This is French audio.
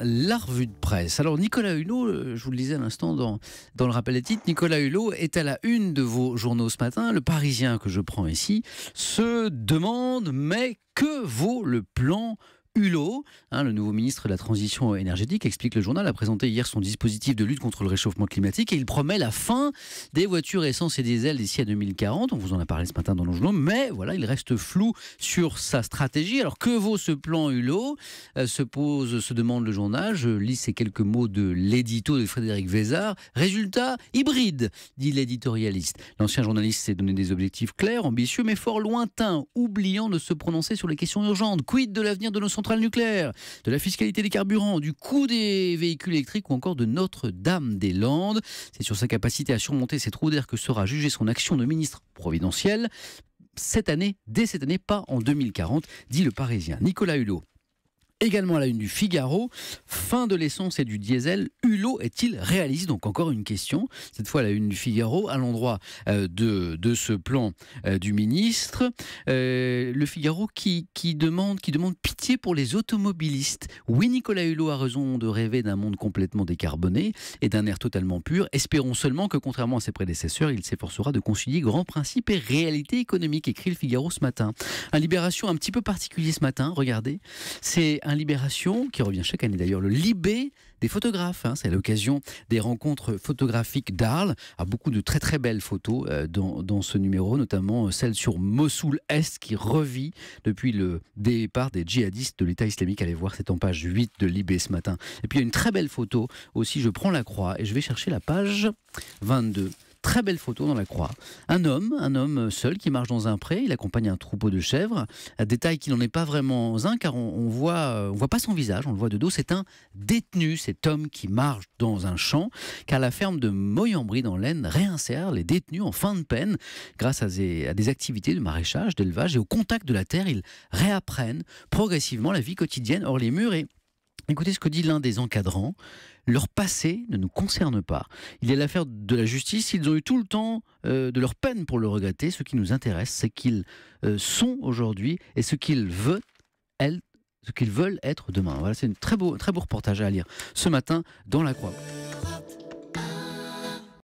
la revue de presse. Alors Nicolas Hulot, euh, je vous le disais à l'instant dans, dans le rappel des titres, Nicolas Hulot est à la une de vos journaux ce matin. Le Parisien que je prends ici se demande mais que vaut le plan Hulot, hein, le nouveau ministre de la Transition énergétique, explique le journal, a présenté hier son dispositif de lutte contre le réchauffement climatique et il promet la fin des voitures essence et diesel d'ici à 2040. On vous en a parlé ce matin dans l'enjeu, mais voilà, il reste flou sur sa stratégie. Alors que vaut ce plan Hulot euh, Se pose, se demande le journal. Je lis ces quelques mots de l'édito de Frédéric Vézard. Résultat hybride, dit l'éditorialiste. L'ancien journaliste s'est donné des objectifs clairs, ambitieux, mais fort lointains, oubliant de se prononcer sur les questions urgentes. Quid de l'avenir de nos centres nucléaire, de la fiscalité des carburants, du coût des véhicules électriques ou encore de Notre-Dame-des-Landes. C'est sur sa capacité à surmonter ces trous d'air que sera jugée son action de ministre providentiel cette année, dès cette année, pas en 2040, dit le Parisien. Nicolas Hulot. Également à la une du Figaro, fin de l'essence et du diesel, Hulot est-il réaliste Donc encore une question, cette fois à la une du Figaro, à l'endroit euh, de, ce plan euh, du ministre. Euh, le Figaro qui, demande, qui demande pitié pour les automobilistes. Oui, Nicolas Hulot a raison de rêver d'un monde complètement décarboné et d'un air totalement pur. Espérons seulement que, contrairement à ses prédécesseurs, il s'efforcera de concilier grands principes et réalité économique, écrit le Figaro ce matin. Un Libération un petit peu particulier ce matin, regardez. C'est un Libération qui revient chaque année d'ailleurs, le Libé des photographes. Hein. C'est l'occasion des rencontres photographiques d'Arles. A ah, beaucoup de très très belles photos euh, dans, dans, ce numéro, notamment euh, celle sur Mossoul Est qui revit depuis le départ des djihadistes de l'État islamique. Allez voir, c'est en page 8 de Libé ce matin. Et puis il y a une très belle photo aussi, je prends la croix et je vais chercher la page 22 très belle photo dans la croix. Un homme, un homme seul qui marche dans un pré, il accompagne un troupeau de chèvres. Un détail qui n'en est pas vraiment un, car on, on voit, euh, on voit pas son visage, on le voit de dos. C'est un détenu, cet homme qui marche dans un champ, car la ferme de Moyambry dans l'Aisne réinsère les détenus en fin de peine grâce à des, activités de maraîchage, d'élevage et au contact de la terre. Ils réapprennent progressivement la vie quotidienne hors les murs et Écoutez ce que dit l'un des encadrants. Leur passé ne nous concerne pas. Il est l'affaire de la justice. Ils ont eu tout le temps euh, de leur peine pour le regretter. Ce qui nous intéresse, c'est qu'ils euh, sont aujourd'hui et ce qu'ils veulent, ce qu'ils veulent être demain. Voilà, c'est un très beau, très beau reportage à lire ce matin dans La Croix.